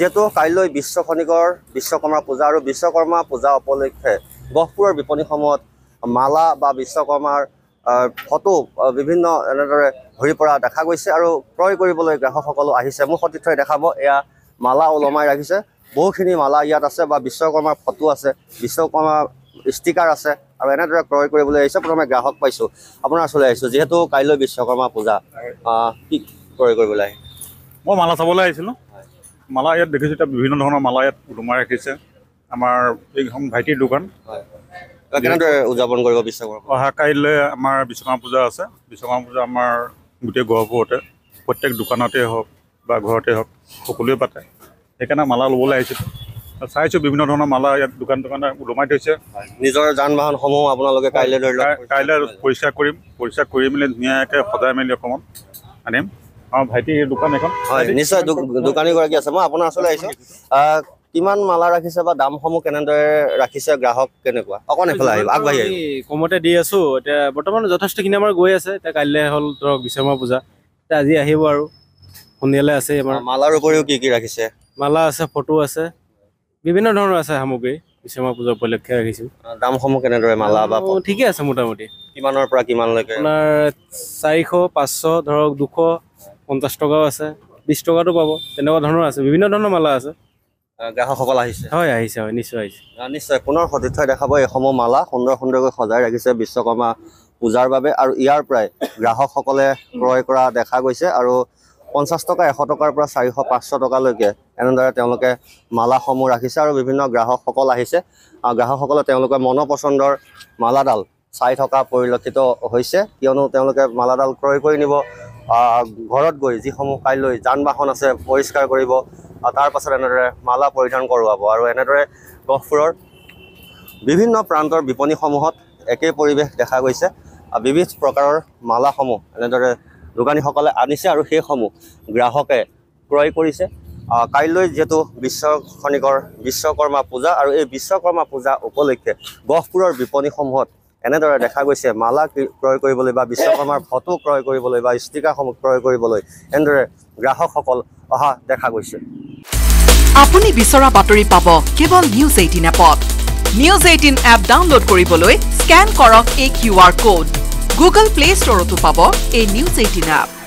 যিহেতু কাইলৈ বিশ্ব খনিকৰ বিশ্বকৰ্মা পূজা আৰু বিশ্বকৰ্মা পূজা উপলক্ষে গহপুৰৰ বিপণীসমূহত মালা বা বিশ্বকৰ্মাৰ ফটো বিভিন্ন এনেদৰে ঘূৰি পৰা দেখা গৈছে আৰু ক্ৰয় কৰিবলৈ গ্ৰাহকসকলো আহিছে মোৰ সতীৰ্থই দেখাব এয়া মালা ওলমাই ৰাখিছে বহুখিনি মালা ইয়াত আছে বা বিশ্বকৰ্মাৰ ফটো আছে বিশ্বকৰ্মা ষ্টিকাৰ আছে আৰু এনেদৰে ক্ৰয় কৰিবলৈ আহিছে প্ৰথমে গ্ৰাহক পাইছোঁ আপোনাৰ ওচৰলৈ আহিছোঁ যিহেতু কাইলৈ বিশ্বকৰ্মা পূজা কি ক্ৰয় কৰিবলৈ আহি মই মালা চাবলৈ আহিছিলোঁ মালা ইয়াত দেখিছোঁ এতিয়া বিভিন্ন ধৰণৰ মালা ইয়াত ওলোমাই ৰাখিছে আমাৰ এইখন ভাইটিৰ দোকান উদযাপন কৰিব বিশ্বকৰ্মা অহা কাইলৈ আমাৰ বিশ্বকৰ্মা পূজা আছে বিশ্বকৰ্মা পূজা আমাৰ গোটেই গহপুৰতে প্ৰত্যেক দোকানতে হওক বা ঘৰতে হওক সকলোৱে পাতে সেইকাৰণে মালা ল'বলৈ আহিছিলোঁ চাইছোঁ বিভিন্ন ধৰণৰ মালা ইয়াত দোকান দোকানে ওলোমাই থৈছে নিজৰ যান বাহনসমূহ আপোনালোকে কাইলৈ কাইলৈ পৰিষ্কাৰ কৰিম পৰিষ্কাৰ কৰি মেলি ধুনীয়াকৈ সজাই মেলি অকণমান আনিম কিমান মালা ৰাখিছে বা দাম সমূহ কেনেদৰে ৰাখিছে গ্ৰাহক কেনেকুৱা অকণ এফালে আহিব আগবাঢ়ি আহিব কমতে দি আছো এতিয়া বৰ্তমান যথেষ্টখিনি আমাৰ গৈ আছে এতিয়া কাইলৈ হ'ল ধৰক বিশ্বকৰ্মা পূজা এতিয়া আজি আহিব আৰু সন্ধিয়ালৈ আছে আমাৰ মালাৰ উপৰিও কি কি ৰাখিছে মালা আছে ফটো আছে বিভিন্ন ধৰণৰ আছে সামগ্ৰী বিশ্বকৰ্মা পূজাৰ উপলক্ষে ৰাখিছোঁ দামসমূহ কেনেদৰে মালা বা ঠিকে আছে মোটামুটি কিমানৰ পৰা কিমানলৈকে আপোনাৰ চাৰিশ পাঁচশ ধৰক দুশ পঞ্চাছ টকাও আছে বিশ টকাটো পাব তেনেকুৱা ধৰণৰ আছে বিভিন্ন ধৰণৰ মালা আছে গ্ৰাহকসকল আহিছে হয় আহিছে হয় নিশ্চয় আহিছে নিশ্চয় পুনৰ সতীৰ্থই দেখাব এইসমূহ মালা সুন্দৰ সুন্দৰকৈ সজাই ৰাখিছে বিশ্বকৰ্মা পূজাৰ বাবে আৰু ইয়াৰ পৰাই গ্ৰাহকসকলে ক্ৰয় কৰা দেখা গৈছে আৰু পঞ্চাছ টকা এশ টকাৰ পৰা চাৰিশ পাঁচশ টকালৈকে এনেদৰে তেওঁলোকে মালাসমূহ ৰাখিছে আৰু বিভিন্ন গ্ৰাহকসকল আহিছে আৰু গ্ৰাহকসকলে তেওঁলোকে পচন্দৰ মালাডাল চাই থকা পৰিলক্ষিত হৈছে কিয়নো তেওঁলোকে মালাডাল ক্ৰয় কৰি নিব ঘৰত গৈ যিসমূহ কাইলৈ যান বাহন আছে পৰিষ্কাৰ কৰিব তাৰপাছত এনেদৰে মালা পৰিধান কৰোৱাব আৰু এনেদৰে গহপুৰৰ বিভিন্ন প্ৰান্তৰ বিপণীসমূহত একেই পৰিৱেশ দেখা গৈছে বিবিধ প্ৰকাৰৰ মালাসমূহ এনেদৰে দোকানীসকলে আনিছে আৰু সেইসমূহ গ্ৰাহকে ক্ৰয় কৰিছে কাইলৈ যিহেতু বিশ্ব খনিকৰ বিশ্বকৰ্মা পূজা আৰু এই বিশ্বকৰ্মা পূজা উপলক্ষে গহপুৰৰ বিপণীসমূহত এনেদৰে দেখা গৈছে মালা ক্ৰয় কৰিবলৈ বা বিশ্বকৰ্মাৰ ফটো ক্ৰয় কৰিবলৈ বা ষ্টিকাৰসমূহ ক্ৰয় কৰিবলৈ এনেদৰে গ্ৰাহকসকল অহা দেখা গৈছে আপুনি বিচৰা বাতৰি পাব কেৱল নিউজ এইটিন এপত নিউজ এইটিন এপ ডাউনলোড কৰিবলৈ স্কেন কৰক এই Q R code Google Play ষ্টৰতো পাব এই নিউজ এইটিন এপ